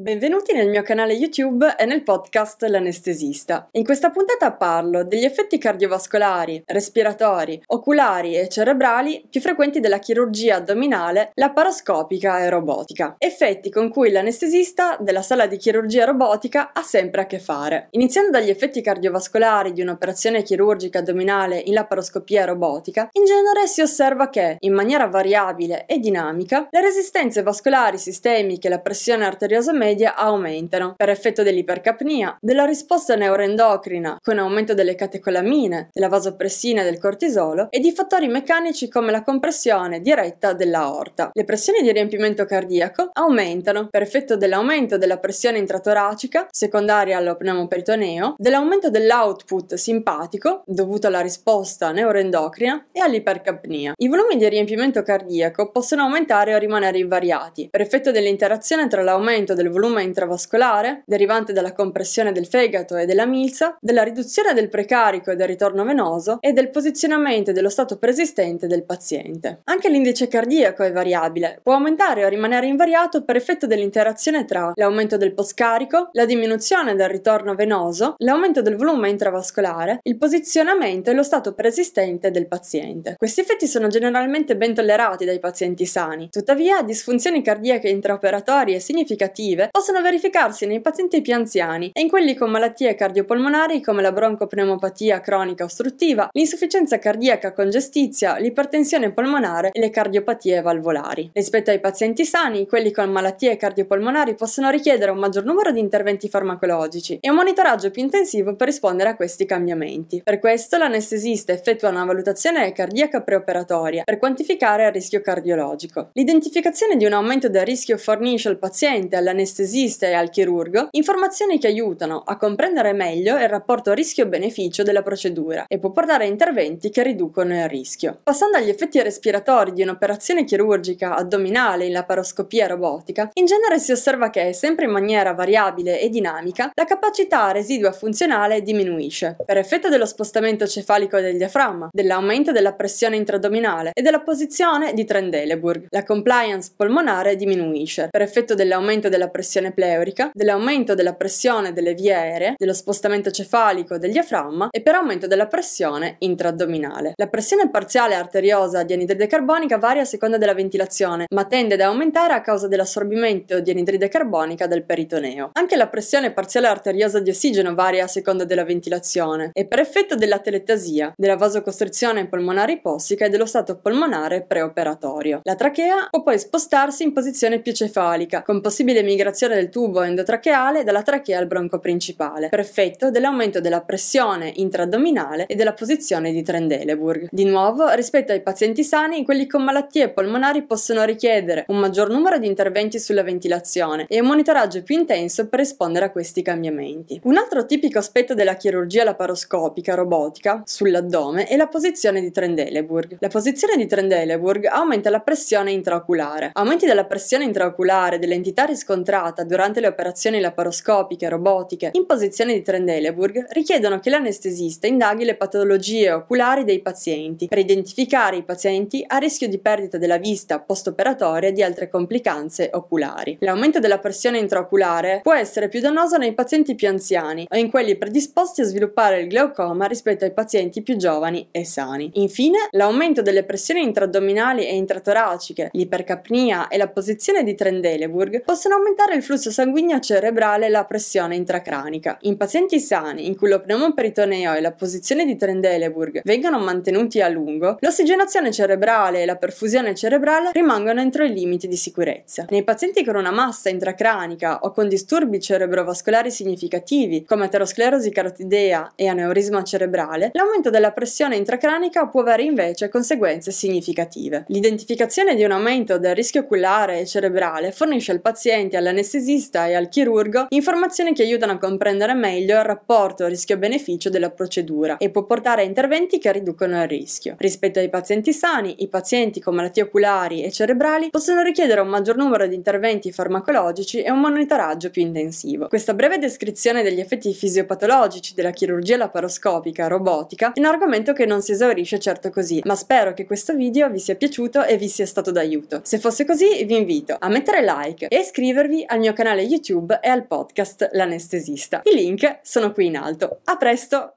Benvenuti nel mio canale YouTube e nel podcast L'anestesista. In questa puntata parlo degli effetti cardiovascolari, respiratori, oculari e cerebrali più frequenti della chirurgia addominale laparoscopica e robotica, effetti con cui l'anestesista della sala di chirurgia robotica ha sempre a che fare. Iniziando dagli effetti cardiovascolari di un'operazione chirurgica addominale in laparoscopia robotica, in genere si osserva che, in maniera variabile e dinamica, le resistenze vascolari sistemiche e la pressione arteriosa media aumentano per effetto dell'ipercapnia, della risposta neuroendocrina con aumento delle catecolamine, della vasopressina e del cortisolo e di fattori meccanici come la compressione diretta dell'aorta. Le pressioni di riempimento cardiaco aumentano per effetto dell'aumento della pressione intratoracica secondaria allo pneumoperitoneo, dell'aumento dell'output simpatico dovuto alla risposta neuroendocrina e all'ipercapnia. I volumi di riempimento cardiaco possono aumentare o rimanere invariati per effetto dell'interazione tra l'aumento del volume volume intravascolare, derivante dalla compressione del fegato e della milza, della riduzione del precarico e del ritorno venoso e del posizionamento e dello stato preesistente del paziente. Anche l'indice cardiaco è variabile, può aumentare o rimanere invariato per effetto dell'interazione tra l'aumento del postcarico, la diminuzione del ritorno venoso, l'aumento del volume intravascolare, il posizionamento e lo stato preesistente del paziente. Questi effetti sono generalmente ben tollerati dai pazienti sani, tuttavia disfunzioni cardiache intraoperatorie significative possono verificarsi nei pazienti più anziani e in quelli con malattie cardiopolmonari come la broncopneumopatia cronica ostruttiva, l'insufficienza cardiaca congestizia, l'ipertensione polmonare e le cardiopatie valvolari. Rispetto ai pazienti sani, quelli con malattie cardiopolmonari possono richiedere un maggior numero di interventi farmacologici e un monitoraggio più intensivo per rispondere a questi cambiamenti. Per questo l'anestesista effettua una valutazione cardiaca preoperatoria per quantificare il rischio cardiologico. L'identificazione di un aumento del rischio fornisce al paziente e all'anestesista all'anestesista e al chirurgo informazioni che aiutano a comprendere meglio il rapporto rischio-beneficio della procedura e può portare a interventi che riducono il rischio. Passando agli effetti respiratori di un'operazione chirurgica addominale in laparoscopia robotica, in genere si osserva che, sempre in maniera variabile e dinamica, la capacità residua funzionale diminuisce, per effetto dello spostamento cefalico del diaframma, dell'aumento della pressione intradominale e della posizione di Trendeleburg. La compliance polmonare diminuisce, per effetto dell'aumento della pressione pressione pleurica, dell'aumento della pressione delle vie aeree, dello spostamento cefalico del diaframma e per aumento della pressione intraaddominale. La pressione parziale arteriosa di anidride carbonica varia a seconda della ventilazione, ma tende ad aumentare a causa dell'assorbimento di anidride carbonica del peritoneo. Anche la pressione parziale arteriosa di ossigeno varia a seconda della ventilazione e per effetto della teletasia, della vasocostrizione polmonare ipossica e dello stato polmonare preoperatorio. La trachea può poi spostarsi in posizione più cefalica, con possibile migrazione aspirazione del tubo endotracheale dalla trachea al bronco principale, per effetto dell'aumento della pressione intraaddominale e della posizione di Trendeleburg. Di nuovo, rispetto ai pazienti sani, quelli con malattie polmonari possono richiedere un maggior numero di interventi sulla ventilazione e un monitoraggio più intenso per rispondere a questi cambiamenti. Un altro tipico aspetto della chirurgia laparoscopica robotica sull'addome è la posizione di Trendeleburg. La posizione di Trendeleburg aumenta la pressione intraoculare. Aumenti della pressione intraoculare dell'entità riscontrata registrata durante le operazioni laparoscopiche robotiche in posizione di Trendelenburg richiedono che l'anestesista indaghi le patologie oculari dei pazienti per identificare i pazienti a rischio di perdita della vista postoperatoria e di altre complicanze oculari. L'aumento della pressione intraoculare può essere più dannoso nei pazienti più anziani o in quelli predisposti a sviluppare il glaucoma rispetto ai pazienti più giovani e sani. Infine, l'aumento delle pressioni intraaddominali e intratoraciche, l'ipercapnia e la posizione di Trendelenburg possono aumentare aumentare il flusso sanguigno cerebrale e la pressione intracranica. In pazienti sani, in cui lo pneumoperitoneo e la posizione di Trendelenburg vengono mantenuti a lungo, l'ossigenazione cerebrale e la perfusione cerebrale rimangono entro i limiti di sicurezza. Nei pazienti con una massa intracranica o con disturbi cerebrovascolari significativi, come aterosclerosi carotidea e aneurisma cerebrale, l'aumento della pressione intracranica può avere invece conseguenze significative. L'identificazione di un aumento del rischio oculare e cerebrale fornisce al paziente e alla all'anestesista e al chirurgo informazioni che aiutano a comprendere meglio il rapporto rischio-beneficio della procedura e può portare a interventi che riducono il rischio. Rispetto ai pazienti sani, i pazienti con malattie oculari e cerebrali possono richiedere un maggior numero di interventi farmacologici e un monitoraggio più intensivo. Questa breve descrizione degli effetti fisiopatologici della chirurgia laparoscopica robotica è un argomento che non si esaurisce certo così, ma spero che questo video vi sia piaciuto e vi sia stato d'aiuto. Se fosse così vi invito a mettere like e iscrivervi al mio canale YouTube e al podcast L'anestesista. I link sono qui in alto. A presto!